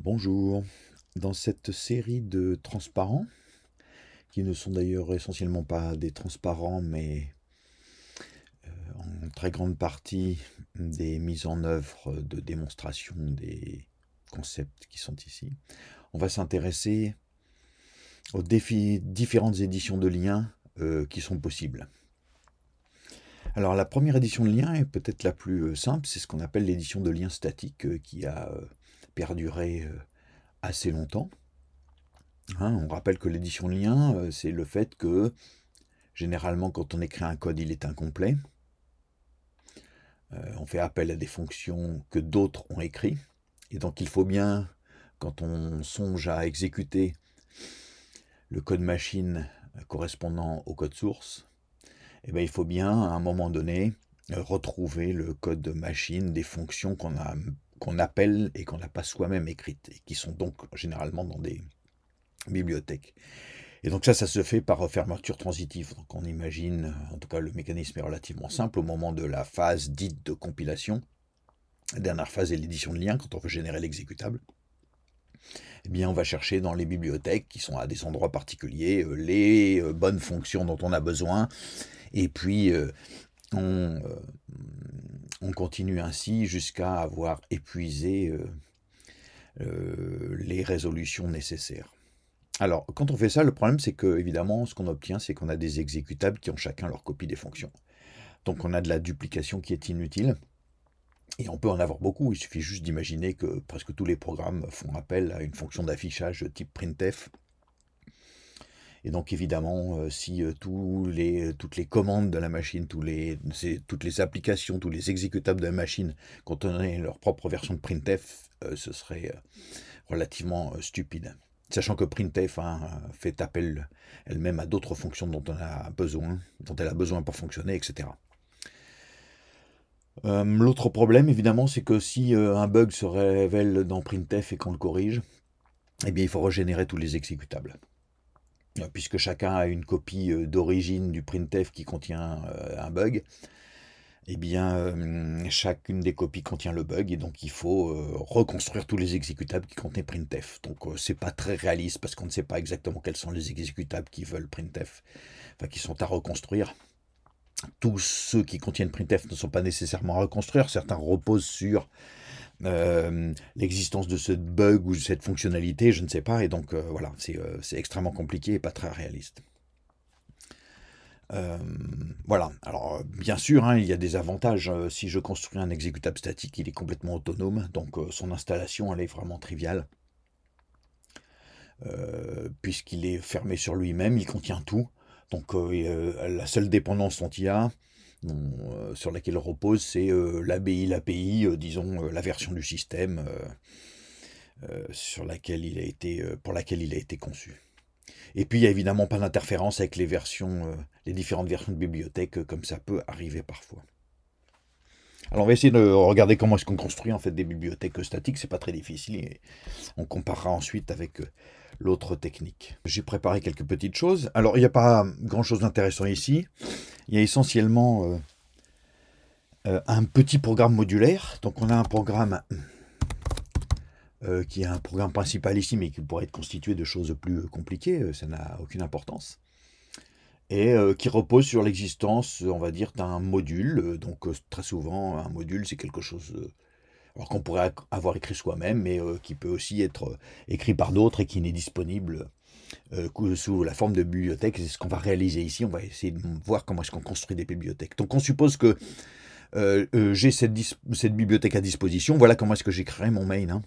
Bonjour. Dans cette série de transparents, qui ne sont d'ailleurs essentiellement pas des transparents, mais euh, en très grande partie des mises en œuvre de démonstration des concepts qui sont ici, on va s'intéresser aux différentes éditions de liens euh, qui sont possibles. Alors la première édition de lien est peut-être la plus euh, simple, c'est ce qu'on appelle l'édition de lien statique qui a perdurer euh, assez longtemps. Hein, on rappelle que l'édition de lien, euh, c'est le fait que généralement quand on écrit un code, il est incomplet. Euh, on fait appel à des fonctions que d'autres ont écrites. Et donc il faut bien, quand on songe à exécuter le code machine correspondant au code source, eh bien, il faut bien à un moment donné retrouver le code machine des fonctions qu'on a qu'on appelle et qu'on n'a pas soi-même écrites, et qui sont donc généralement dans des bibliothèques. Et donc ça, ça se fait par fermeture transitive. Donc on imagine, euh, en tout cas le mécanisme est relativement simple, au moment de la phase dite de compilation, la dernière phase est l'édition de liens, quand on veut générer l'exécutable, eh bien on va chercher dans les bibliothèques, qui sont à des endroits particuliers, euh, les euh, bonnes fonctions dont on a besoin, et puis on on continue ainsi jusqu'à avoir épuisé euh, euh, les résolutions nécessaires. Alors, quand on fait ça, le problème, c'est que, évidemment, ce qu'on obtient, c'est qu'on a des exécutables qui ont chacun leur copie des fonctions. Donc, on a de la duplication qui est inutile. Et on peut en avoir beaucoup. Il suffit juste d'imaginer que presque tous les programmes font appel à une fonction d'affichage type printf et donc évidemment, euh, si euh, tous les, euh, toutes les commandes de la machine, tous les, toutes les applications, tous les exécutables de la machine contenaient leur propre version de printf, ce serait relativement stupide. Sachant que printf hein, fait appel elle-même à d'autres fonctions dont on a besoin, dont elle a besoin pour fonctionner, etc. L'autre problème, évidemment, c'est que si un bug se révèle dans printf et qu'on le corrige, eh bien, il faut régénérer tous les exécutables. Bah, puisque chacun a une copie euh, d'origine du printf qui contient euh, un bug, eh bien, euh, chacune des copies contient le bug et donc il faut reconstruire tous les exécutables qui contiennent printf. Donc ce n'est pas très réaliste parce qu'on ne sait pas exactement quels sont les exécutables qui veulent printf, enfin qui sont à reconstruire. Tous ceux qui contiennent printf ne sont pas nécessairement à reconstruire, certains reposent sur euh, l'existence de ce bug ou de cette fonctionnalité, je ne sais pas. Et donc euh, voilà, euh, c'est extrêmement compliqué et pas très réaliste. voilà, alors bien sûr, hein, il y a des avantages. si je construis un exécutable statique, il est complètement autonome, donc son installation, elle est vraiment triviale. Puisqu'il est fermé sur lui-même, il contient tout. Donc la seule dépendance dont il y a, euh, sur laquelle repose, c'est euh, l'ABI, l'API, euh, disons, la version du système sur laquelle pour laquelle il a été conçu. Et puis, il n'y a évidemment pas d'interférence avec les versions, les différentes versions de bibliothèque, comme ça peut arriver parfois. Alors on va essayer de regarder comment est-ce qu'on construit en fait des bibliothèques statiques, c'est pas très difficile et on comparera ensuite avec euh, l'autre technique. J'ai préparé quelques petites choses. Alors il n'y a pas grand chose d'intéressant ici, il y a essentiellement euh, euh, un petit programme modulaire. Donc on a un programme qui est un programme principal ici mais qui pourrait être constitué de choses plus compliquées, ça n'a aucune importance et euh, qui repose sur l'existence, euh, on va dire, d'un module. Euh, donc très souvent, un module, c'est quelque chose alors qu'on pourrait avoir écrit soi-même, mais qui peut aussi être écrit par d'autres et qui n'est disponible sous la forme de bibliothèque. C'est ce qu'on va réaliser ici. On va essayer de voir comment est-ce qu'on construit des bibliothèques. Donc on suppose que j'ai cette, bibliothèque à disposition. Voilà comment est-ce que j'ai mon main. Hein.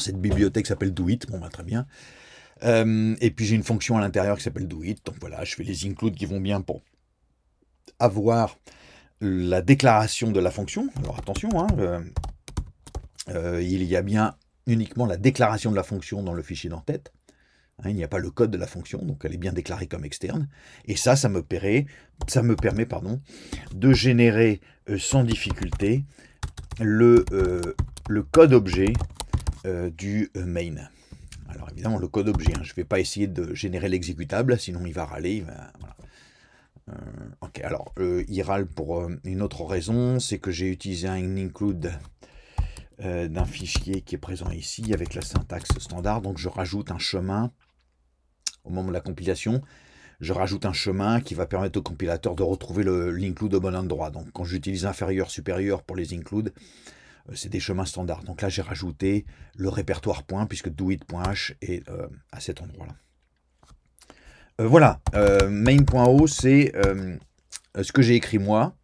cette bibliothèque s'appelle Doit. Bon, va bah, très bien. Euh, et puis j'ai une fonction à l'intérieur qui s'appelle doIt. Donc voilà, je fais les includes qui vont bien pour avoir la déclaration de la fonction. Alors attention, hein, euh, euh, il y a bien uniquement la déclaration de la fonction dans le fichier d'entête. Hein, il n'y a pas le code de la fonction, donc elle est bien déclarée comme externe. Et ça, ça me, ça me permet pardon, de générer sans difficulté le code objet du main. Alors évidemment, le code objet, hein, je ne vais pas essayer de générer l'exécutable, sinon il va râler. Il euh, ok, alors euh, il râle pour euh, une autre raison, c'est que j'ai utilisé un include d'un fichier qui est présent ici avec la syntaxe standard, donc je rajoute un chemin au moment de la compilation. Je rajoute un chemin qui va permettre au compilateur de retrouver l'include au bon endroit. Donc quand j'utilise inférieur supérieur pour les includes, euh, c'est des chemins standards. Donc là, j'ai rajouté le répertoire point, puisque doit.h est euh, à cet endroit-là. Euh, voilà, main.o, c'est ce que j'ai écrit moi.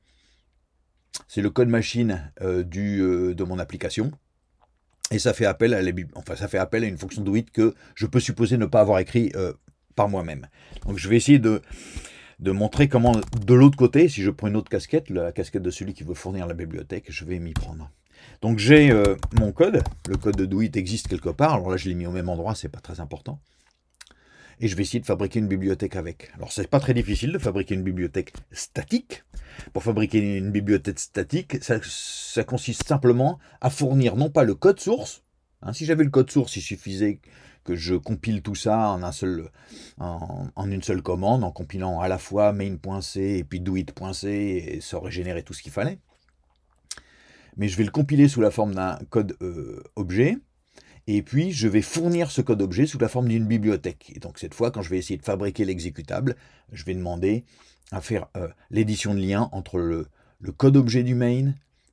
C'est le code machine du, de mon application. Et ça fait, appel à enfin, ça fait appel à une fonction doit que je peux supposer ne pas avoir écrit par moi-même. Donc je vais essayer de, de montrer comment, de l'autre côté, si je prends une autre casquette, la casquette de celui qui veut fournir la bibliothèque, je vais m'y prendre. Donc j'ai euh, mon code, le code de DoIt existe quelque part, alors là je l'ai mis au même endroit, c'est pas très important. Et je vais essayer de fabriquer une bibliothèque avec. Alors c'est pas très difficile de fabriquer une bibliothèque statique. Pour fabriquer une bibliothèque statique, ça, consiste simplement à fournir non pas le code source, hein, si j'avais le code source, il suffisait que je compile tout ça en, seul, en, en, une seule commande, en compilant à la fois main.c et puis doit.c, et ça aurait généré tout ce qu'il fallait mais je vais le compiler sous la forme d'un code euh, objet, et puis je vais fournir ce code objet sous la forme d'une bibliothèque. Et donc cette fois, quand je vais essayer de fabriquer l'exécutable, je vais demander à faire euh, l'édition de lien entre le, code objet du main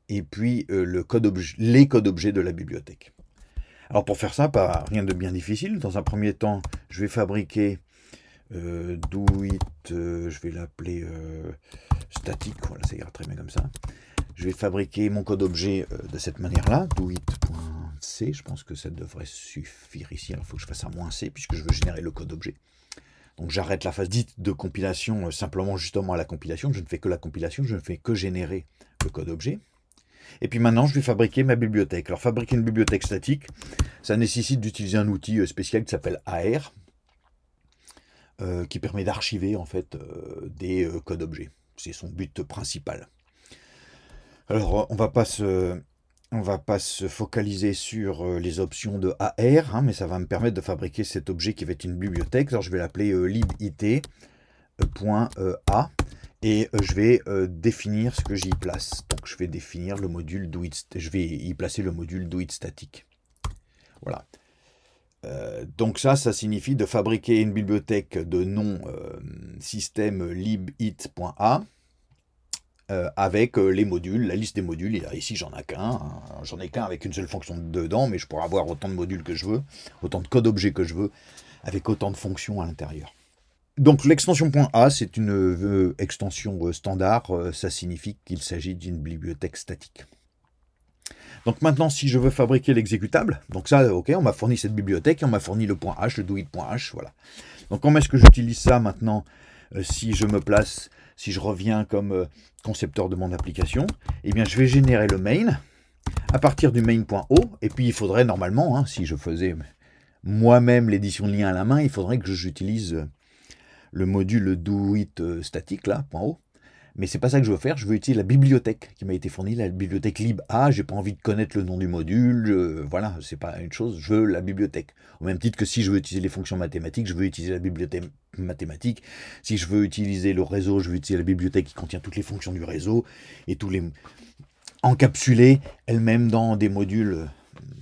et puis euh, le code les codes objets de la bibliothèque. Alors pour faire ça, pas rien de bien difficile. Dans un premier temps, je vais fabriquer euh, do it, je vais l'appeler statique, voilà, ça ira très bien comme ça. Je vais fabriquer mon code objet euh, de cette manière-là, doit.c, je pense que ça devrait suffire ici, alors il faut que je fasse un moins C puisque je veux générer le code objet. Donc j'arrête la phase dite de compilation euh, simplement justement à la compilation, je ne fais que la compilation, je ne fais que générer le code objet. Et puis maintenant, je vais fabriquer ma bibliothèque. Alors fabriquer une bibliothèque statique, ça nécessite d'utiliser un outil euh, spécial qui s'appelle AR, qui permet d'archiver en fait des codes objets. C'est son but principal. Alors, on va pas se, va pas se focaliser sur euh, les options de AR, hein, mais ça va me permettre de fabriquer cet objet qui va être une bibliothèque. Alors, je vais l'appeler euh, libit.a euh, et je vais définir ce que j'y place. Donc, je vais définir le module do je vais y placer le module do it static. Voilà. donc ça, ça signifie de fabriquer une bibliothèque de nom système libit.a euh, avec euh, les modules, la liste des modules. ici, j'en ai qu'un. J'en ai qu'un avec une seule fonction dedans, mais je pourrais avoir autant de modules que je veux, autant de code objets que je veux, avec autant de fonctions à l'intérieur. Donc l'extension .a, c'est une euh, extension standard. ça signifie qu'il s'agit d'une bibliothèque statique. Donc maintenant, si je veux fabriquer l'exécutable, donc ça, ok, on m'a fourni cette bibliothèque, on m'a fourni le .h, le do voilà. Donc comment est-ce que j'utilise ça maintenant si je me place si je reviens comme euh, concepteur de mon application, eh bien, je vais générer le main à partir du main.o. Et puis, il faudrait normalement, hein, si je faisais moi-même l'édition de lien à la main, il faudrait que j'utilise euh, le module do it euh, statique, là, mais c'est pas ça que je veux faire. Je veux utiliser la bibliothèque qui m'a été fournie, la bibliothèque LibA. J'ai pas envie de connaître le nom du module. Voilà, voilà, c'est pas une chose. Je veux la bibliothèque. Au même titre que si je veux utiliser les fonctions mathématiques, je veux utiliser la bibliothèque mathématique. Si je veux utiliser le réseau, je veux utiliser la bibliothèque qui contient toutes les fonctions du réseau et tous les encapsulées elles-mêmes dans des modules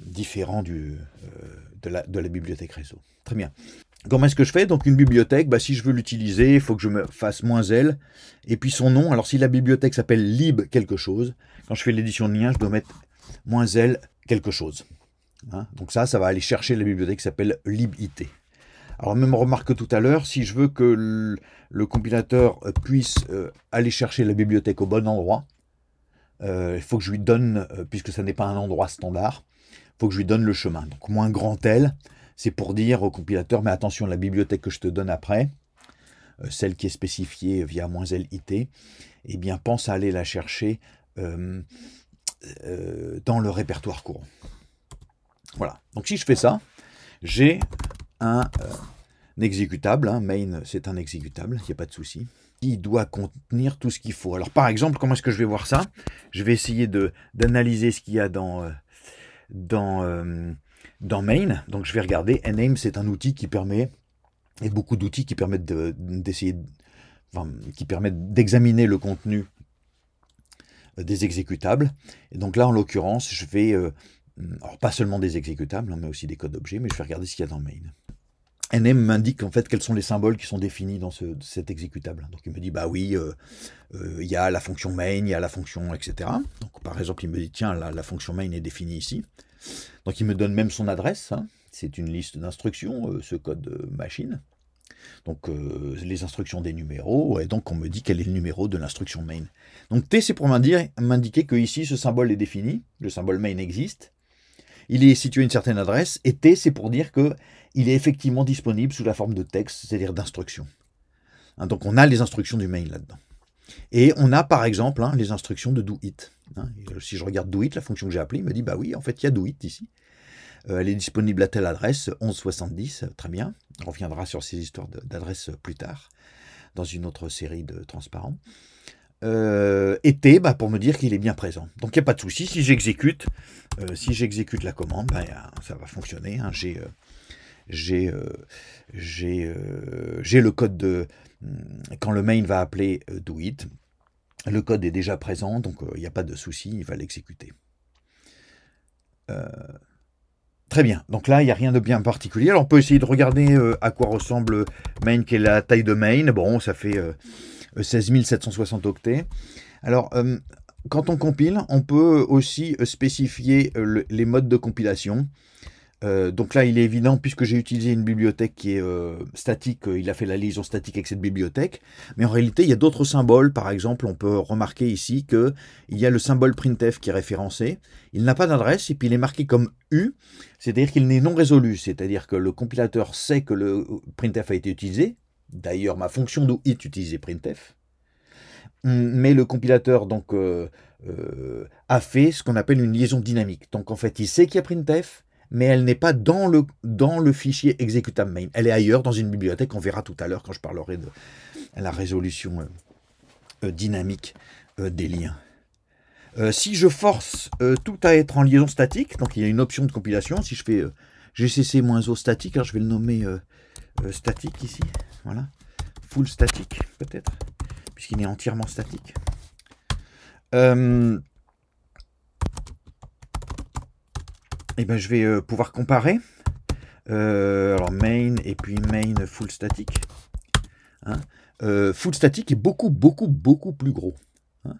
différents du, euh, de, la, de la bibliothèque réseau. Très bien. Comment est-ce que je fais Donc une bibliothèque, bah, si je veux l'utiliser, il faut que je me fasse moins elle Et puis son nom, alors si la bibliothèque s'appelle lib quelque chose, quand je fais l'édition de lien, je dois mettre moins L quelque chose. Hein. Donc ça, ça va aller chercher la bibliothèque qui s'appelle libit. Alors même remarque que tout à l'heure, si je veux que le, compilateur euh, puisse euh, aller chercher la bibliothèque au bon endroit, euh, il faut que je lui donne, puisque ça n'est pas un endroit standard, il faut que je lui donne le chemin. Donc moins grand L, c'est pour dire au compilateur, mais attention, la bibliothèque que je te donne après, euh, celle qui est spécifiée via -lit, eh bien, pense à aller la chercher euh, euh, dans le répertoire courant. Voilà. Donc, si je fais ça, j'ai un, exécutable. Hein, main, c'est un exécutable, il n'y a pas de souci. qui doit contenir tout ce qu'il faut. Alors, par exemple, comment est-ce que je vais voir ça Je vais essayer d'analyser ce qu'il y a dans, dans dans Main. Donc je vais regarder. Name, c'est un outil qui permet, et beaucoup d'outils qui permettent d'essayer, qui permettent d'examiner le contenu euh, des exécutables. Et donc là, en l'occurrence, je vais, euh, mm, alors pas seulement des exécutables, hein, mais aussi des codes d'objets mais je vais regarder ce qu'il y a dans Main. NM e m'indique en fait quels sont les symboles qui sont définis dans ce, cet exécutable. Donc il me dit bah oui, euh, il y a la fonction main, il y a la fonction etc. Donc par exemple il me dit tiens la, la fonction main est définie ici. Donc il me donne même son adresse. Hein. C'est une liste d'instructions, euh, ce code euh, machine. Donc euh, les instructions des numéros, et donc on me dit quel est le numéro de l'instruction main. Donc T, c'est pour m'indiquer que ici ce symbole est défini, le symbole main existe, il est situé à une certaine adresse, et T, c'est pour dire qu'il est effectivement disponible sous la forme de texte, c'est-à-dire d'instructions. Hein, donc on a les instructions du main là-dedans. Et on a par exemple hein, les instructions de do it. Hein, euh, si je regarde Do It, la fonction que j'ai appelée, il me dit bah oui, en fait, il y a Do It ici. Euh, elle est disponible à telle adresse, 1170, euh, très bien. On reviendra sur ces histoires d'adresses plus tard, dans une autre série de transparents. et T bah, pour me dire qu'il est bien présent. Donc il n'y a pas de souci, si j'exécute si j'exécute la commande, ben, ça va fonctionner. Hein. J'ai j'ai le code de... Hmm, quand le main va appeler do it, le code est déjà présent, donc il euh, n'y a pas de souci, il va l'exécuter. Euh, très bien, donc là, il n'y a rien de bien particulier. Alors, on peut essayer de regarder euh, à quoi ressemble main, quelle est la taille de main. Bon, ça fait 760 octets. Alors, quand on compile, on peut aussi spécifier les modes de compilation. Euh, donc là, il est évident, puisque j'ai utilisé une bibliothèque qui est euh, statique, euh, il a fait la liaison statique avec cette bibliothèque, mais en réalité, il y a d'autres symboles. Par exemple, on peut remarquer ici qu'il y a le symbole printf qui est référencé, il n'a pas d'adresse, et puis il est marqué comme U, c'est-à-dire qu'il n'est non résolu, c'est-à-dire que le compilateur sait que le printf a été utilisé, d'ailleurs ma fonction do it utilisait printf, mais le compilateur donc, a fait ce qu'on appelle une liaison dynamique. Donc en fait, il sait qu'il y a printf, mais elle n'est pas dans le, dans le fichier exécutable main. Elle est ailleurs, dans une bibliothèque, on verra tout à l'heure quand je parlerai de la résolution euh, euh, dynamique euh, des liens. si je force tout à être en liaison statique, donc il y a une option de compilation, si je fais gcc-o statique, alors je vais le nommer statique ici, voilà, full statique peut-être, puisqu'il est entièrement statique. Eh ben, je vais euh, pouvoir comparer. Euh, alors main et puis main full static. Hein. Euh, full static est beaucoup, beaucoup, beaucoup plus gros. Hein.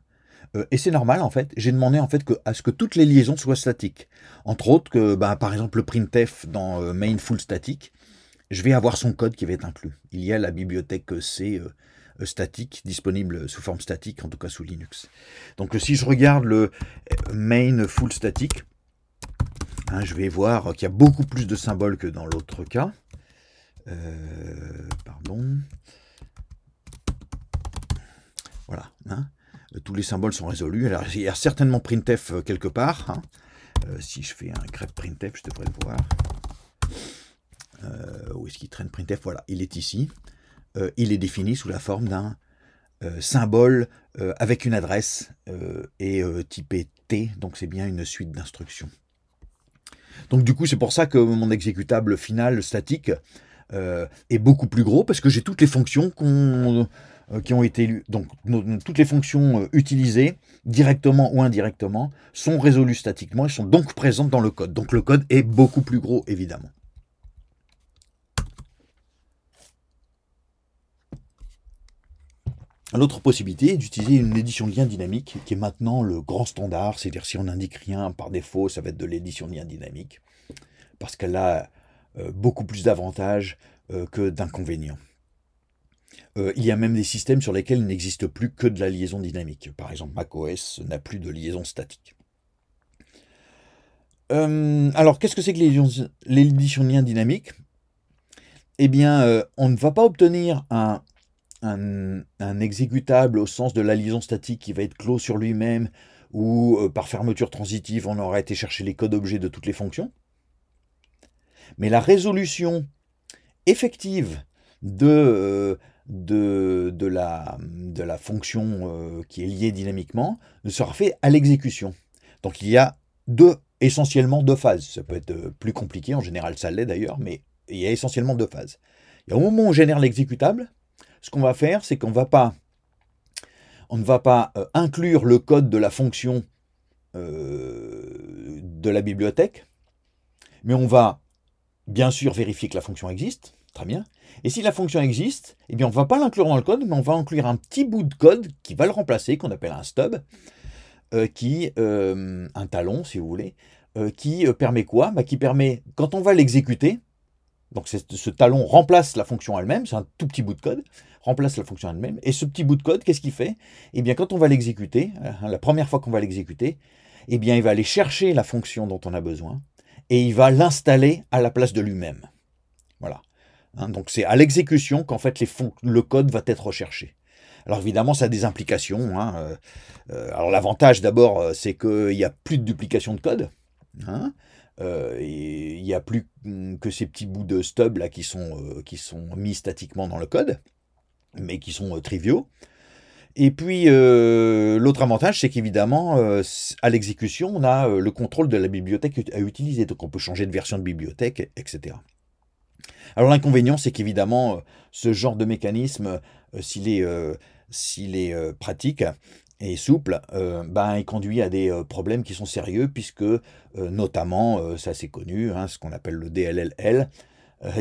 et c'est normal en fait. J'ai demandé en fait à ce que toutes les liaisons soient statiques. Entre autres que, ben, par exemple, le printf dans main full static, je vais avoir son code qui va être inclus. Il y a la bibliothèque C statique disponible sous forme statique, en tout cas sous Linux. Donc si je regarde le main full static, Hein, je vais voir qu'il y a beaucoup plus de symboles que dans l'autre cas. Euh, pardon. Voilà. Hein. Euh, tous les symboles sont résolus. Alors, il y a certainement printf euh, quelque part. Hein. si je fais un grep printf, je devrais le voir. où est-ce qu'il traîne printf Voilà, il est ici. il est défini sous la forme d'un symbole avec une adresse et typé T. Donc, c'est bien une suite d'instructions. Donc du coup, c'est pour ça que mon exécutable final statique euh, est beaucoup plus gros parce que j'ai toutes les fonctions euh, qui ont été donc toutes les fonctions euh, utilisées directement ou indirectement sont résolues statiquement et sont donc présentes dans le code. Donc le code est beaucoup plus gros évidemment. L'autre possibilité est d'utiliser une édition de lien dynamique, qui est maintenant le grand standard, c'est-à-dire si on n'indique rien par défaut, ça va être de l'édition de lien dynamique, parce qu'elle a euh, beaucoup plus d'avantages euh, que d'inconvénients. Euh, il y a même des systèmes sur lesquels il n'existe plus que de la liaison dynamique. Par exemple, macOS n'a plus de liaison statique. alors, qu'est-ce que c'est que l'édition de lien dynamique Eh bien, on ne va pas obtenir un un, exécutable au sens de la liaison statique qui va être clos sur lui-même, ou euh, par fermeture transitive, on aurait été chercher les codes objets de toutes les fonctions. Mais la résolution effective de, euh, de, la, de la, fonction euh, qui est liée dynamiquement sera faite à l'exécution. Donc il y a deux, essentiellement deux phases. Ça peut être plus compliqué, en général ça l'est d'ailleurs, mais il y a essentiellement deux phases. et au moment où on génère l'exécutable, ce qu'on va faire, c'est qu'on on ne va pas euh, inclure le code de la fonction euh, de la bibliothèque, mais on va bien sûr vérifier que la fonction existe, très bien. Et si la fonction existe, eh bien on ne va pas l'inclure dans le code, mais on va inclure un petit bout de code qui va le remplacer, qu'on appelle un stub, euh, qui, un talon si vous voulez, qui permet quoi bah, Qui permet, quand on va l'exécuter, donc ce talon remplace la fonction elle-même, c'est un tout petit bout de code, remplace la fonction elle-même. Et ce petit bout de code, qu'est-ce qu'il fait Eh bien, quand on va l'exécuter, hein, la première fois qu'on va l'exécuter, eh bien, il va aller chercher la fonction dont on a besoin et il va l'installer à la place de lui-même. Voilà. Hein, donc c'est à l'exécution qu'en fait le code va être recherché. Alors évidemment, ça a des implications. Hein, euh, euh, alors l'avantage d'abord, euh, c'est qu'il n'y a plus de duplication de code. Euh, il n'y a plus que ces petits bouts de stub là qui sont, euh, qui sont mis statiquement dans le code, mais qui sont euh, triviaux. Et puis l'autre avantage, c'est qu'évidemment, à l'exécution, on a le contrôle de la bibliothèque à utiliser, donc on peut changer de version de bibliothèque, etc. Alors l'inconvénient, c'est qu'évidemment, ce genre de mécanisme, s'il est, est pratique, et souple, ben, il conduit à des euh, problèmes qui sont sérieux, puisque euh, notamment, ça c'est connu, hein, ce qu'on appelle le DLLL,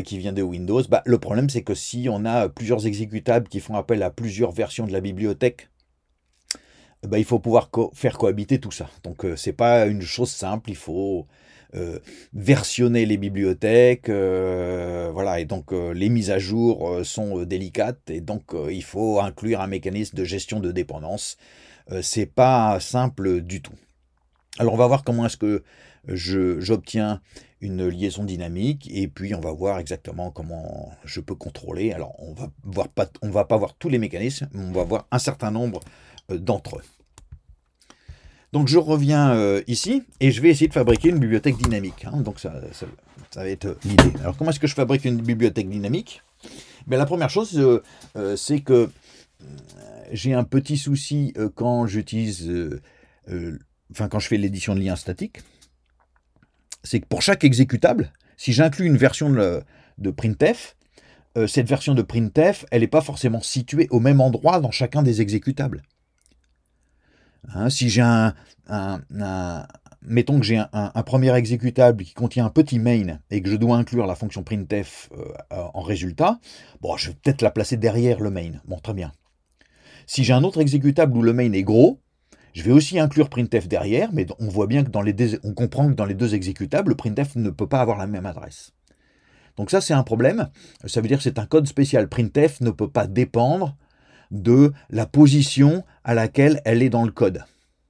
qui vient de Windows, bah, le problème c'est que si on a plusieurs exécutables qui font appel à plusieurs versions de la bibliothèque, bah, il faut pouvoir faire cohabiter tout ça. Donc c'est pas une chose simple, il faut, euh, versionner les bibliothèques, euh, voilà, et donc euh, les mises à jour sont délicates, et donc il faut inclure un mécanisme de gestion de dépendance. c'est pas simple du tout. Alors on va voir comment est-ce que j'obtiens une liaison dynamique et puis on va voir exactement comment je peux contrôler. Alors on va voir pas, on va pas voir tous les mécanismes, on va voir un certain nombre d'entre eux. Donc je reviens euh, ici et je vais essayer de fabriquer une bibliothèque dynamique. Hein. Donc ça, va être euh, l'idée. Alors comment est-ce que je fabrique une bibliothèque dynamique ben, La première chose, euh, c'est que j'ai un petit souci quand j'utilise, enfin quand je fais l'édition de liens statiques, c'est que pour chaque exécutable, si j'inclus une version de, de printf, cette version de printf, elle n'est pas forcément située au même endroit dans chacun des exécutables. Hein, si j'ai un, Mettons que j'ai un, premier exécutable qui contient un petit main et que je dois inclure la fonction printf euh, euh, en résultat, je vais peut-être la placer derrière le main. Bon, très bien. Si j'ai un autre exécutable où le main est gros, je vais aussi inclure printf derrière, mais on voit bien que dans les on comprend que dans les deux exécutables, le printf ne peut pas avoir la même adresse. Donc ça, c'est un problème. Ça veut dire que c'est un code spécial. Printf ne peut pas dépendre de la position à laquelle elle est dans le code.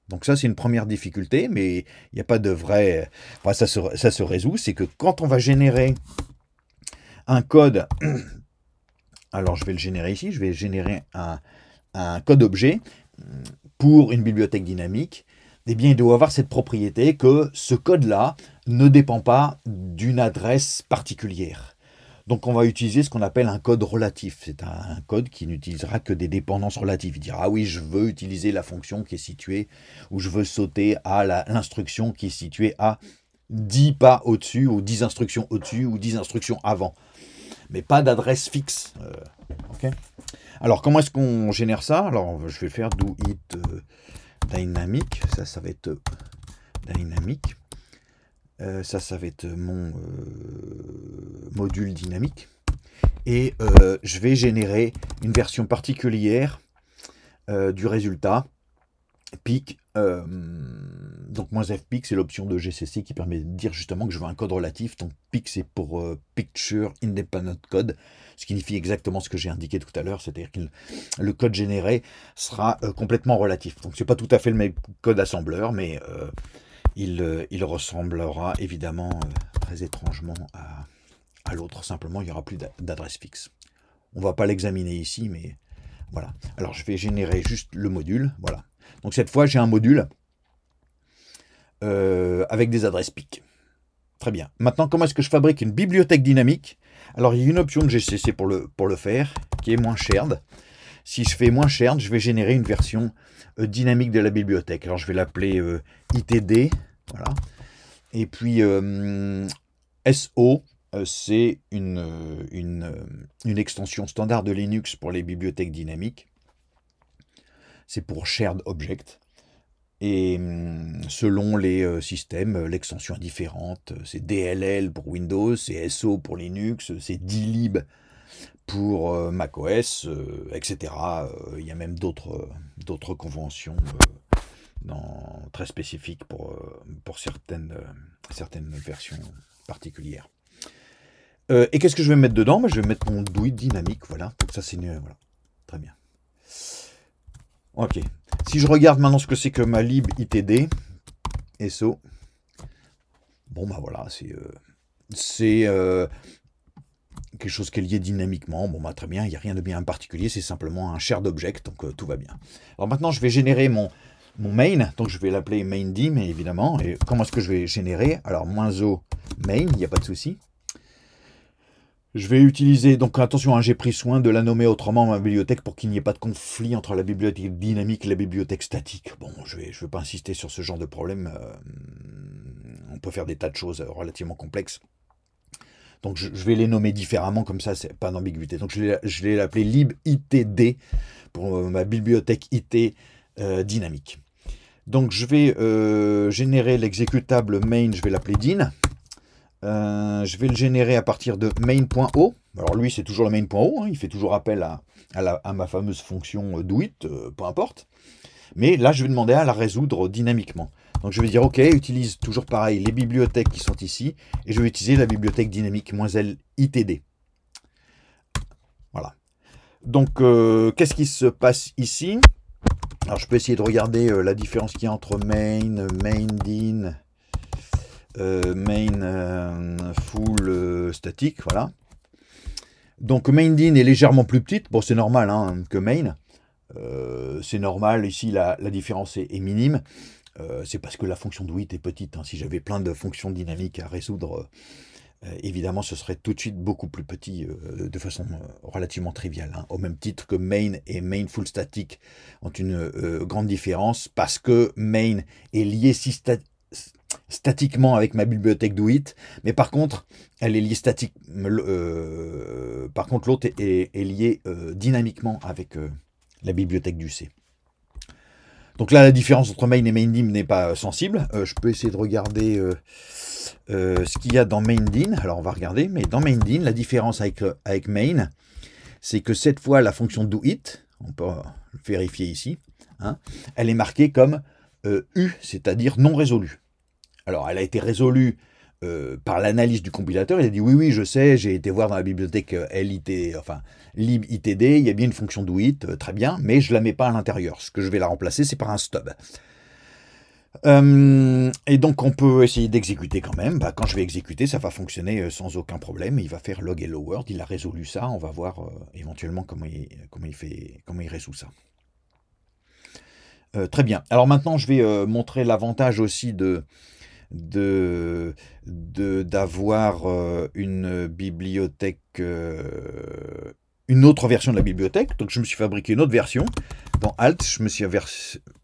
Donc ça, c'est une première difficulté, mais il n'y a pas de vrai... ça se, ça se résout, c'est que quand on va générer un code... Alors, je vais le générer ici, je vais générer un, un code objet pour une bibliothèque dynamique. Eh bien, il doit avoir cette propriété que ce code-là ne dépend pas d'une adresse particulière. Donc on va utiliser ce qu'on appelle un code relatif. C'est un, code qui n'utilisera que des dépendances relatives. Il dira ah oui, je veux utiliser la fonction qui est située, ou je veux sauter à l'instruction qui est située à 10 pas au-dessus, ou 10 instructions au-dessus, ou 10 instructions avant. Mais pas d'adresse fixe. Euh, Alors comment est-ce qu'on génère ça Alors je vais faire do it euh, dynamique. Ça, ça va être euh, dynamique. Euh, ça, ça va être mon euh, module dynamique. Et euh, je vais générer une version particulière du résultat. PIC, donc moins "-fpic", c'est l'option de GCC qui permet de dire justement que je veux un code relatif. Donc PIC, c'est pour Picture Independent Code, ce qui signifie exactement ce que j'ai indiqué tout à l'heure, c'est-à-dire que le code généré sera complètement relatif. Donc ce n'est pas tout à fait le même code assembleur, mais euh, il, ressemblera évidemment euh, très étrangement à, l'autre. Simplement, il n'y aura plus d'adresse fixe. On ne va pas l'examiner ici, mais voilà. Alors, je vais générer juste le module. Voilà. Donc, cette fois, j'ai un module euh, avec des adresses PIC. Très bien. Maintenant, comment est-ce que je fabrique une bibliothèque dynamique Alors, il y a une option de GCC pour le, pour le faire, qui est moins chère si je fais moins cher, je vais générer une version euh, dynamique de la bibliothèque. Alors je vais l'appeler euh, ITD, voilà. Et puis euh, SO, c'est une, extension standard de Linux pour les bibliothèques dynamiques. C'est pour Shared Object. Et mm, selon les systèmes, l'extension est différente. C'est DLL pour Windows, c'est SO pour Linux, c'est DLib pour euh, macOS, euh, etc. Euh, il y a même d'autres d'autres conventions très spécifiques pour, pour certaines, certaines versions particulières. et qu'est-ce que je vais mettre dedans bah, Je vais mettre mon douille dynamique, voilà. ça c'est voilà. Très bien. Ok. Si je regarde maintenant ce que c'est que ma lib itd, SO. Bon bah voilà, c'est c'est quelque chose qui est lié dynamiquement. Bon, bah, très bien, il n'y a rien de bien particulier, c'est simplement un shared object, donc euh, tout va bien. Alors maintenant, je vais générer mon, main, donc je vais l'appeler mainD, mais évidemment. Et comment est-ce que je vais générer Alors, moins o main, il n'y a pas de souci. Je vais utiliser, donc attention, hein, j'ai pris soin de la nommer autrement ma bibliothèque pour qu'il n'y ait pas de conflit entre la bibliothèque dynamique et la bibliothèque statique. Bon, je ne vais, pas insister sur ce genre de problème. Euh, on peut faire des tas de choses euh, relativement complexes donc je, vais les nommer différemment, comme ça, c'est pas d'ambiguïté. Donc je vais l'appeler libitd pour euh, ma bibliothèque IT euh, dynamique. Donc je vais euh, générer l'exécutable main, je vais l'appeler din. je vais le générer à partir de main.o. Alors lui, c'est toujours le main.o, hein. il fait toujours appel à, à ma fameuse fonction do peu importe. Mais là, je vais demander à la résoudre dynamiquement. Donc je vais dire, OK, utilise toujours pareil les bibliothèques qui sont ici, et je vais utiliser la bibliothèque dynamique L ITD. Voilà. Donc, euh, qu'est-ce qui se passe ici Alors, je peux essayer de regarder euh, la différence qu'il y a entre main, main-din, main euh, full statique, voilà. Donc, main-din est légèrement plus petite. Bon, c'est normal hein, que main. c'est normal, ici, la, différence est minime. Euh, c'est parce que la fonction de est petite. Hein. Si j'avais plein de fonctions dynamiques à résoudre, euh, euh, évidemment, ce serait tout de suite beaucoup plus petit de façon relativement triviale. Hein. Au même titre que main et main full static ont une grande différence parce que main est lié statiquement avec ma bibliothèque duit, mais par contre, elle est liée statique. par contre, l'autre est, lié dynamiquement avec la bibliothèque du C. Donc là, la différence entre main et maindim n'est pas euh, sensible. Euh, je peux essayer de regarder euh, ce qu'il y a dans maindim. Alors on va regarder, mais dans maindim, la différence avec, avec main, c'est que cette fois, la fonction do it, on peut le vérifier ici, hein, elle est marquée comme U, c'est-à-dire non résolue. Alors elle a été résolue euh, par l'analyse du compilateur, il a dit oui, oui, je sais, j'ai été voir dans la bibliothèque euh, LIT, enfin libitd, il y a bien une fonction doit, it, euh, très bien, mais je la mets pas à l'intérieur. Ce que je vais la remplacer, c'est par un stub. et donc on peut essayer d'exécuter quand même. Bah, quand je vais exécuter, ça va fonctionner sans aucun problème. Il va faire log hello world. Il a résolu ça. On va voir éventuellement comment il, comment il fait, comment il résout ça. très bien. Alors maintenant, je vais montrer l'avantage aussi de de d'avoir euh, une bibliothèque, euh, une autre version de la bibliothèque. Donc je me suis fabriqué une autre version. Dans Alt, je me suis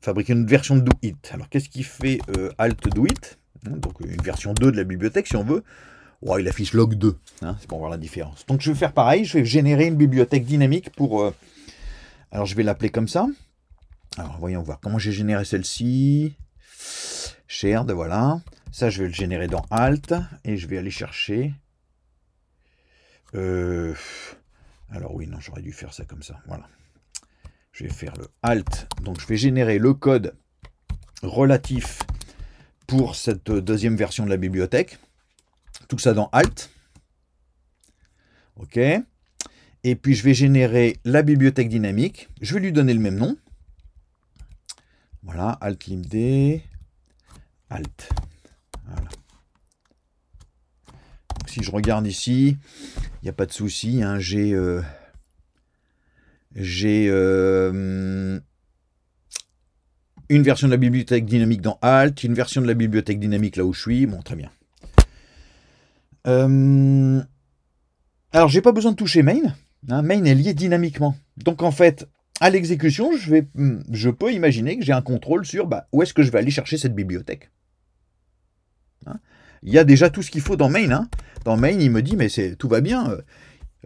fabriqué une version de Do It. Alors qu'est-ce qui fait euh, Alt Do It hein, Donc une version 2 de la bibliothèque si on veut. il affiche log 2, hein, c'est pour voir la différence. Donc je vais faire pareil, je vais générer une bibliothèque dynamique pour... alors je vais l'appeler comme ça. Alors voyons voir comment j'ai généré celle-ci shared, ben voilà. Ça, je vais le générer dans Alt et je vais aller chercher. Euh, alors oui, non, j'aurais dû faire ça comme ça. Voilà. Je vais faire le Alt. Donc, je vais générer le code relatif pour cette deuxième version de la bibliothèque. Tout ça dans Alt. OK. Et puis, je vais générer la bibliothèque dynamique. Je vais lui donner le même nom. Voilà, alt Limd. Alt. si je regarde ici, il n'y a pas de souci. Hein. j'ai euh, euh, une version de la bibliothèque dynamique dans Alt, une version de la bibliothèque dynamique là où je suis. Bon, très bien. Alors, euh, alors, j'ai pas besoin de toucher main. Hein. main est lié dynamiquement. Donc, en fait, à l'exécution, je, hmm, je peux imaginer que j'ai un contrôle sur bah, où est-ce que je vais aller chercher cette bibliothèque. Hein. Il y a déjà tout ce qu'il faut dans main. Hein. Dans main, il me dit, mais c'est tout va bien. Euh,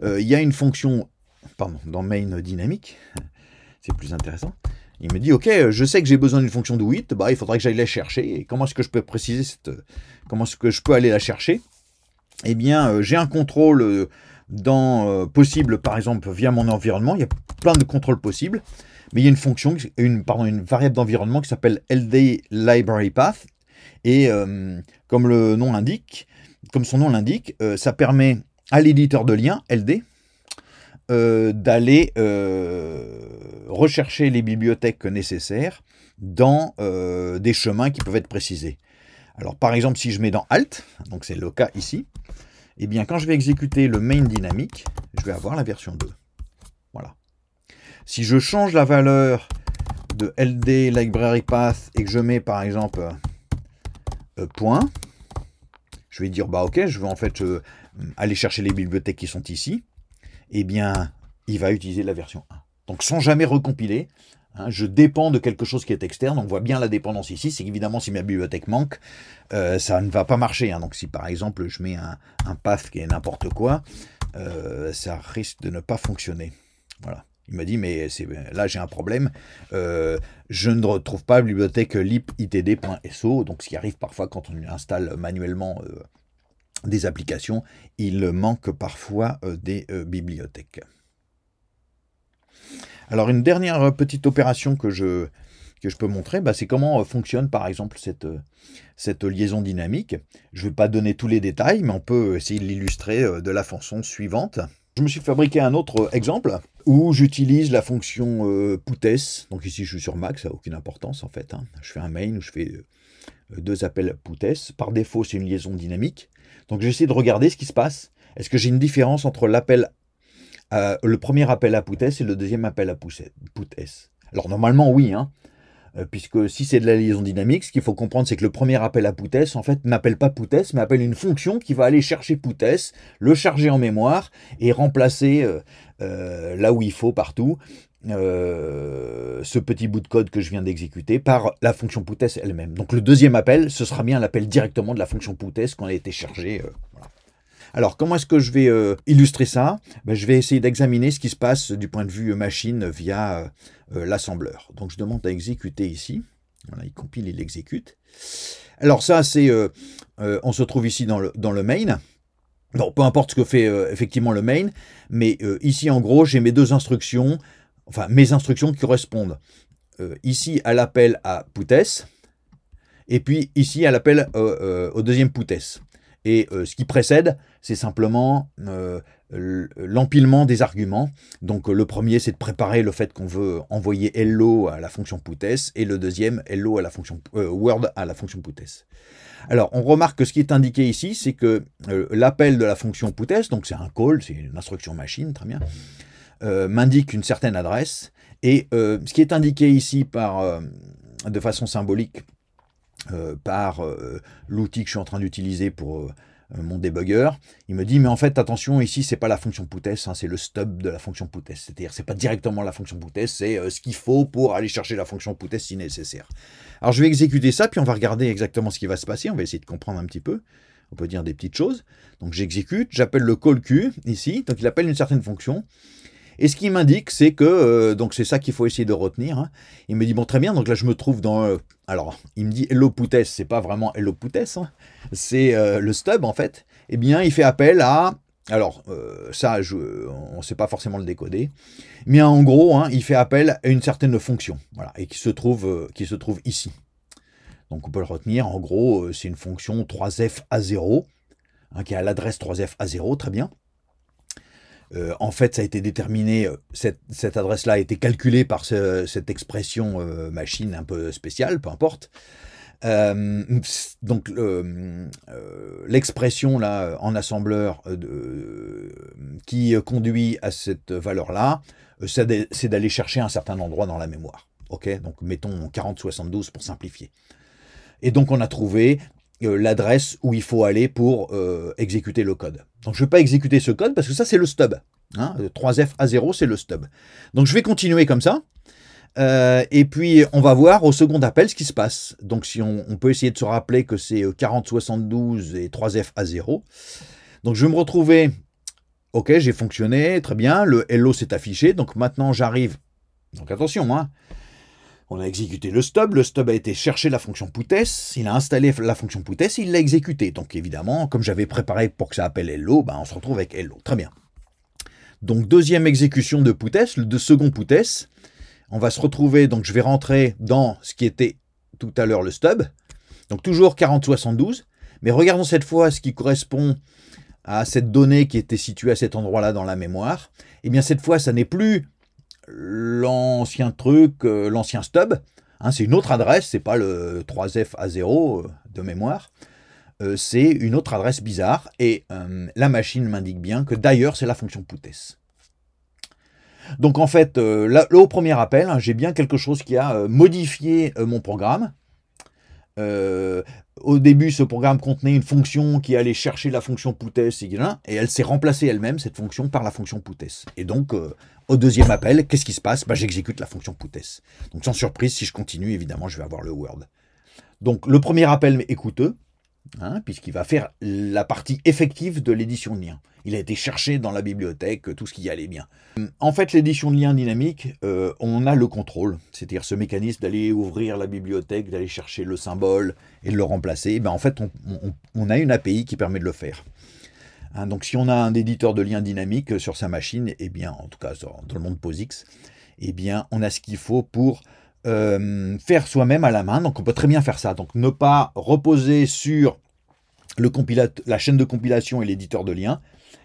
euh, il y a une fonction, pardon, dans main dynamique, c'est plus intéressant. Il me dit, ok, euh, je sais que j'ai besoin d'une fonction de width, bah, il faudrait que j'aille la chercher. comment est-ce que je peux préciser cette, comment est-ce que je peux aller la chercher Eh bien, j'ai un contrôle dans possible, par exemple, via mon environnement. Il y a plein de contrôles possibles, mais il y a une fonction, une, pardon, une variable d'environnement qui s'appelle LD Library Path et euh, comme, le nom l'indique, comme son nom l'indique, euh, ça permet à l'éditeur de liens, LD, euh, d'aller rechercher les bibliothèques nécessaires dans des chemins qui peuvent être précisés. Alors par exemple, si je mets dans Alt, donc c'est le cas ici, et eh bien quand je vais exécuter le main dynamique, je vais avoir la version 2. Voilà. Si je change la valeur de LD Library Path et que je mets par exemple euh, point. Je vais dire, bah ok, je vais en fait euh, aller chercher les bibliothèques qui sont ici. Eh bien, il va utiliser la version 1. Donc sans jamais recompiler, hein, je dépends de quelque chose qui est externe. On voit bien la dépendance ici. C'est évidemment si ma bibliothèque manque, euh, ça ne va pas marcher. Hein. Donc si par exemple je mets un, path qui est n'importe quoi, ça risque de ne pas fonctionner. Voilà. Il m'a dit, mais là, j'ai un problème. Euh, je ne retrouve pas la bibliothèque libitd.so, Donc, ce qui arrive parfois quand on installe manuellement euh, des applications, il manque parfois euh, des bibliothèques. Alors, une dernière petite opération que je, que je peux montrer, bah, c'est comment fonctionne par exemple cette, cette liaison dynamique. Je ne vais pas donner tous les détails, mais on peut essayer de l'illustrer de la façon suivante. Je me suis fabriqué un autre exemple où j'utilise la fonction euh, Donc ici, je suis sur Mac, ça n'a aucune importance en fait. Hein. Je fais un main où je fais euh, deux appels PUTES. Par défaut, c'est une liaison dynamique. Donc j'essaie de regarder ce qui se passe. Est-ce que j'ai une différence entre l'appel, euh, le premier appel à PUTES et le deuxième appel à PUTES Alors normalement, oui. Hein. Euh, puisque si c'est de la liaison dynamique, ce qu'il faut comprendre, c'est que le premier appel à Poutesse, en fait, n'appelle pas Poutesse, mais appelle une fonction qui va aller chercher Poutesse, le charger en mémoire et remplacer euh, euh, là où il faut partout. ce petit bout de code que je viens d'exécuter par la fonction Poutesse elle-même. Donc le deuxième appel, ce sera bien l'appel directement de la fonction Poutesse quand elle a été chargée. Alors, comment est-ce que je vais illustrer ça ben, Je vais essayer d'examiner ce qui se passe du point de vue machine via euh, l'assembleur. Donc je demande à exécuter ici. il compile, il l'exécute Alors ça, c'est, euh, euh, on se trouve ici dans le, dans le main. bon peu importe ce que fait effectivement le main, mais ici en gros, j'ai mes deux instructions, enfin mes instructions qui correspondent ici à l'appel à Poutesse, et puis ici à l'appel au deuxième Poutesse. Et ce qui précède, c'est simplement l'empilement des arguments. Donc euh, le premier, c'est de préparer le fait qu'on veut envoyer hello à la fonction putes, et le deuxième, hello à la fonction euh, word à la fonction putes. Alors on remarque que ce qui est indiqué ici, c'est que euh, l'appel de la fonction putes, donc c'est un call, c'est une instruction machine, très bien, m'indique une certaine adresse. Et ce qui est indiqué ici par, de façon symbolique par l'outil que je suis en train d'utiliser pour euh, mon débugger, il me dit mais en fait attention ici c'est pas la fonction putess, hein, c'est le stub de la fonction putess, c'est-à-dire c'est pas directement la fonction putess, c'est euh, ce qu'il faut pour aller chercher la fonction putess si nécessaire. Alors je vais exécuter ça puis on va regarder exactement ce qui va se passer, on va essayer de comprendre un petit peu. On peut dire des petites choses. Donc j'exécute, j'appelle le call Q ici, donc il appelle une certaine fonction. Et ce qu'il m'indique, c'est que, euh, donc c'est ça qu'il faut essayer de retenir. Hein. Il me dit, bon, très bien, donc là je me trouve dans. Euh, alors, il me dit Hello c'est pas vraiment Hello hein, c'est euh, le stub en fait. Eh bien, il fait appel à. Alors, ça, je, on ne sait pas forcément le décoder, mais en gros, hein, il fait appel à une certaine fonction, voilà, et qui se trouve, qui se trouve ici. Donc, on peut le retenir. En gros, c'est une fonction 3f à 0, qui est à l'adresse 3f à 0, très bien. Euh, en fait, ça a été déterminé, euh, cette, adresse-là a été calculée par cette expression euh, machine un peu spéciale, peu importe. donc l'expression là en assembleur qui conduit à cette valeur-là, c'est d'aller chercher un certain endroit dans la mémoire. Ok, donc mettons 4072 pour simplifier. Et donc on a trouvé euh, l'adresse où il faut aller pour euh, exécuter le code. Donc je ne vais pas exécuter ce code parce que ça c'est le stub. Hein, 3FA0 euh, c'est le stub. Donc je vais continuer comme ça. et puis, on va voir au second appel ce qui se passe. Donc, si on, peut essayer de se rappeler que c'est 4072 et 3F à 0. Donc, je vais me retrouver. Ok, j'ai fonctionné, très bien. Le hello s'est affiché. Donc, maintenant, j'arrive. Donc, attention, moi... Hein. On a exécuté le stub, le stub a été chercher la fonction poutesse, il a installé la fonction poutesse, il l'a exécuté. Donc évidemment, comme j'avais préparé pour que ça appelle hello, ben, on se retrouve avec hello. Très bien. Donc deuxième exécution de poutesse, le de second poutesse. On va se retrouver, donc je vais rentrer dans ce qui était tout à l'heure le stub. Donc toujours 4072. Mais regardons cette fois ce qui correspond à cette donnée qui était située à cet endroit-là dans la mémoire. Et eh bien cette fois, ça n'est plus l'ancien truc, euh, l'ancien stub. Hein, c'est une autre adresse, c'est pas le 3FA0 euh, de mémoire. Euh, c'est une autre adresse bizarre et la machine m'indique bien que d'ailleurs c'est la fonction putes. Donc en fait, au premier appel, hein, j'ai bien quelque chose qui a modifié mon programme euh, au début, ce programme contenait une fonction qui allait chercher la fonction Poutesse, et elle s'est remplacée elle-même, cette fonction, par la fonction Poutesse. Et donc, euh, au deuxième appel, qu'est-ce qui se passe bah, J'exécute la fonction Poutesse. Donc, sans surprise, si je continue, évidemment, je vais avoir le Word. Donc, le premier appel est coûteux, hein, puisqu'il va faire la partie effective de l'édition de lien il a été cherché dans la bibliothèque tout ce qui y allait bien. En fait, l'édition de liens dynamiques, euh, on a le contrôle, c'est-à-dire ce mécanisme d'aller ouvrir la bibliothèque, d'aller chercher le symbole et de le remplacer. Eh ben, en fait, on, a une API qui permet de le faire. Hein, donc, si on a un éditeur de liens dynamiques sur sa machine, et eh bien, en tout cas dans le monde POSIX, et eh bien, on a ce qu'il faut pour euh, faire soi-même à la main. Donc, on peut très bien faire ça. Donc, ne pas reposer sur le la chaîne de compilation et l'éditeur de liens,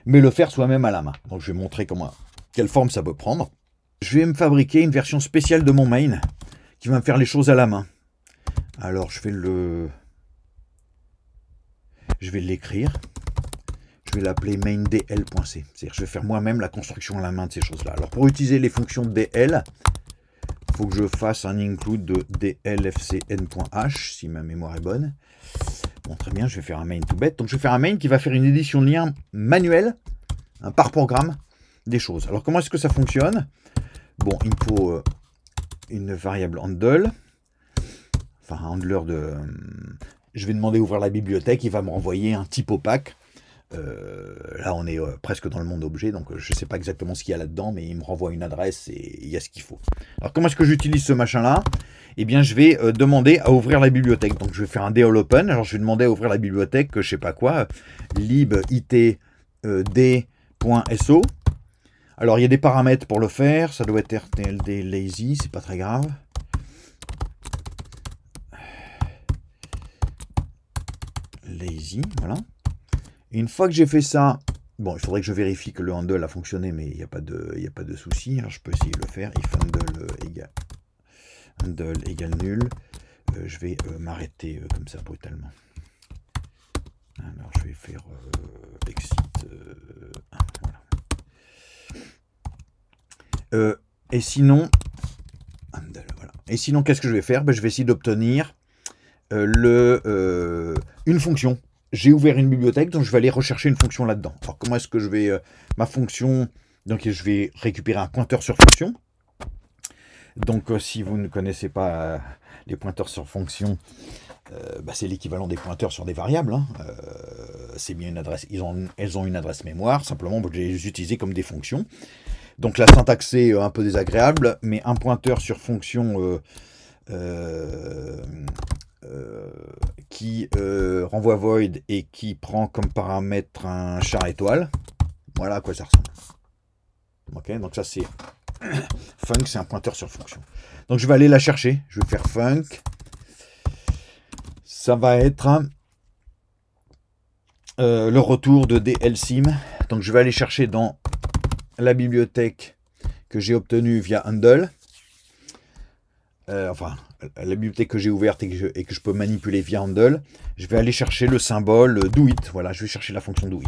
mais le faire soi-même à la main. Donc je vais montrer comment, quelle forme ça peut prendre. Je vais me fabriquer une version spéciale de mon main qui va me faire les choses à la main. Alors je vais le... Je vais l'écrire. Je vais l'appeler maindl.c. C'est-à-dire je vais faire moi-même la construction à la main de ces choses-là. Alors pour utiliser les fonctions dl, il faut que je fasse un include de dlfcn.h si ma mémoire est bonne. Bon, très bien, je vais faire un main tout bête. Donc, je vais faire un main qui va faire une édition de lien manuel hein, par programme, des choses. Alors, comment est-ce que ça fonctionne Bon, il me faut euh, une variable handle, enfin, un handler de... Euh, je vais demander ouvrir la bibliothèque, il va me renvoyer un type opaque. Euh, là, on est presque dans le monde objet, donc je ne sais pas exactement ce qu'il y a là-dedans, mais il me renvoie une adresse et il y a ce qu'il faut. Alors, comment est-ce que j'utilise ce machin-là eh bien, je vais euh, demander à ouvrir la bibliothèque. Donc, je vais faire un DL open. Alors, je vais demander à ouvrir la bibliothèque, euh, je sais pas quoi, euh, libitd.so. Alors, il y a des paramètres pour le faire. Ça doit être rtld lazy, c'est pas très grave. Lazy, voilà. une fois que j'ai fait ça, Bon, il faudrait que je vérifie que le handle a fonctionné, mais il n'y a pas de, il a pas de souci. Alors, je peux essayer de le faire. If handle égale handle égale nul. Euh, je vais euh, m'arrêter euh, comme ça brutalement. Alors je vais faire exit et sinon, voilà. Et sinon, qu'est-ce que je vais faire ben, Je vais essayer d'obtenir le une fonction. J'ai ouvert une bibliothèque, donc je vais aller rechercher une fonction là-dedans. Alors comment est-ce que je vais ma fonction donc je vais récupérer un pointeur sur fonction. Donc, euh, si vous ne connaissez pas euh, les pointeurs sur fonction, euh, bah, c'est l'équivalent des pointeurs sur des variables. Hein. c'est bien une adresse, ils ont, elles ont une adresse mémoire, simplement je les utiliser comme des fonctions. Donc la syntaxe est un peu désagréable, mais un pointeur sur fonction qui renvoie void et qui prend comme paramètre un char étoile, voilà à quoi ça ressemble donc ça c'est funk, c'est un pointeur sur fonction. Donc je vais aller la chercher. Je vais faire funk. Ça va être hein, euh, le retour de DLSIM. Donc je vais aller chercher dans la bibliothèque que j'ai obtenue via Handle. Euh, enfin, la bibliothèque que j'ai ouverte et que, je, et que, je, peux manipuler via Handle. Je vais aller chercher le symbole doIt. Voilà, je vais chercher la fonction doIt.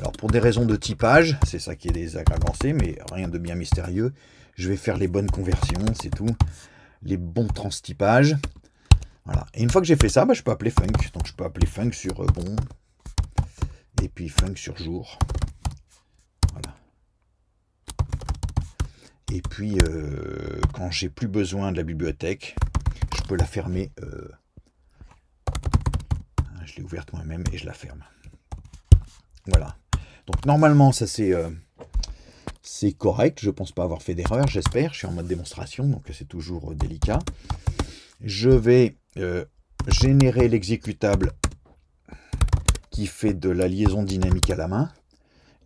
Alors pour des raisons de typage, c'est ça qui est désagréable, mais rien de bien mystérieux. Je vais faire les bonnes conversions, c'est tout. Les bons transtypages. Voilà. Et une fois que j'ai fait ça, bah, je peux appeler funk. Donc je peux appeler funk sur euh, bon. Et puis funk sur jour. Voilà. Et puis euh, quand j'ai plus besoin de la bibliothèque, je peux la fermer. Euh. Ah, je l'ai ouverte moi-même et je la ferme. Voilà. Donc normalement, ça c'est euh, correct. Je ne pense pas avoir fait d'erreur, j'espère. Je suis en mode démonstration, donc c'est toujours euh, délicat. Je vais euh, générer l'exécutable qui fait de la liaison dynamique à la main.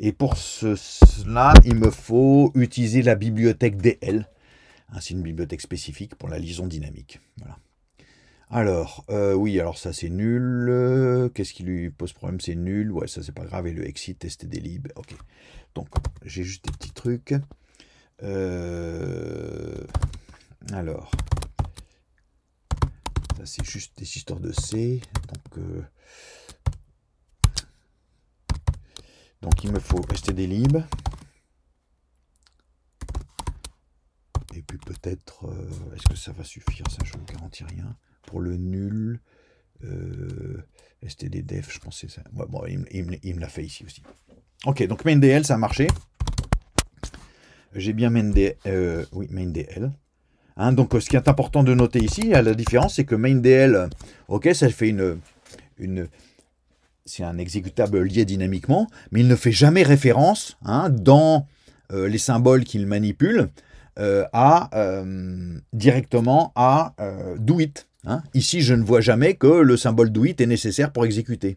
Et pour cela, il me faut utiliser la bibliothèque DL. Hein, c'est une bibliothèque spécifique pour la liaison dynamique. Voilà. Alors, euh, oui, alors ça c'est nul. Euh, qu'est-ce qui lui pose problème C'est nul. Ouais, ça c'est pas grave. Et le exit, tester des libres. Ok. Donc, j'ai juste des petits trucs. Euh, alors, ça c'est juste des histoires de C. Donc, donc il me faut des lib. Et puis peut-être, est-ce que ça va suffire Ça, je ne vous garantis rien pour le nul. Euh, STD Def, je pensais ça. Bon, il, me l'a fait ici aussi. Ok, donc MainDL, ça a marché. J'ai bien MainDL. Euh, oui, MainDL. Hein, donc ce qui est important de noter ici, la différence, c'est que MainDL, ok, ça fait une. une c'est un exécutable lié dynamiquement, mais il ne fait jamais référence hein, dans euh, les symboles qu'il manipule euh, à, directement à do it. Hein? Ici, je ne vois jamais que le symbole it est nécessaire pour exécuter.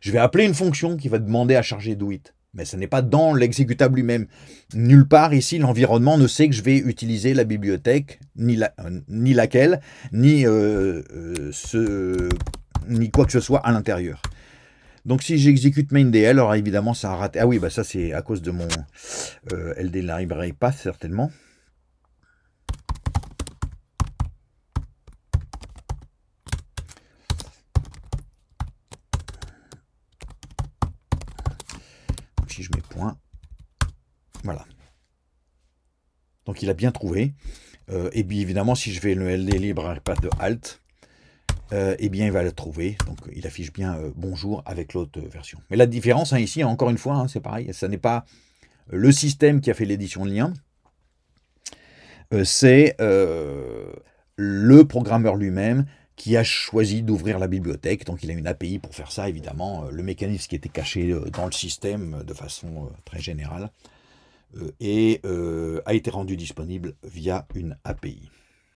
Je vais appeler une fonction qui va demander à charger it, mais ce n'est pas dans l'exécutable lui-même. Nulle part ici, l'environnement ne sait que je vais utiliser la bibliothèque, ni, euh, ni laquelle, euh, euh, ni, quoi que ce soit à l'intérieur. Donc si j'exécute maindl, alors évidemment ça a raté. Ah oui, bah ça c'est à cause de mon LD Library Path certainement. Donc il a bien trouvé. Euh, et bien évidemment, si je vais le LD libre avec pas de Alt, euh, eh bien il va le trouver. Donc il affiche bien euh, bonjour avec l'autre version. Mais la différence hein, ici, encore une fois, hein, c'est pareil, ce n'est pas le système qui a fait l'édition de lien, c'est le programmeur lui-même qui a choisi d'ouvrir la bibliothèque. Donc il a une API pour faire ça, évidemment, le mécanisme qui était caché dans le système de façon très générale euh, et euh, a été rendu disponible via une API.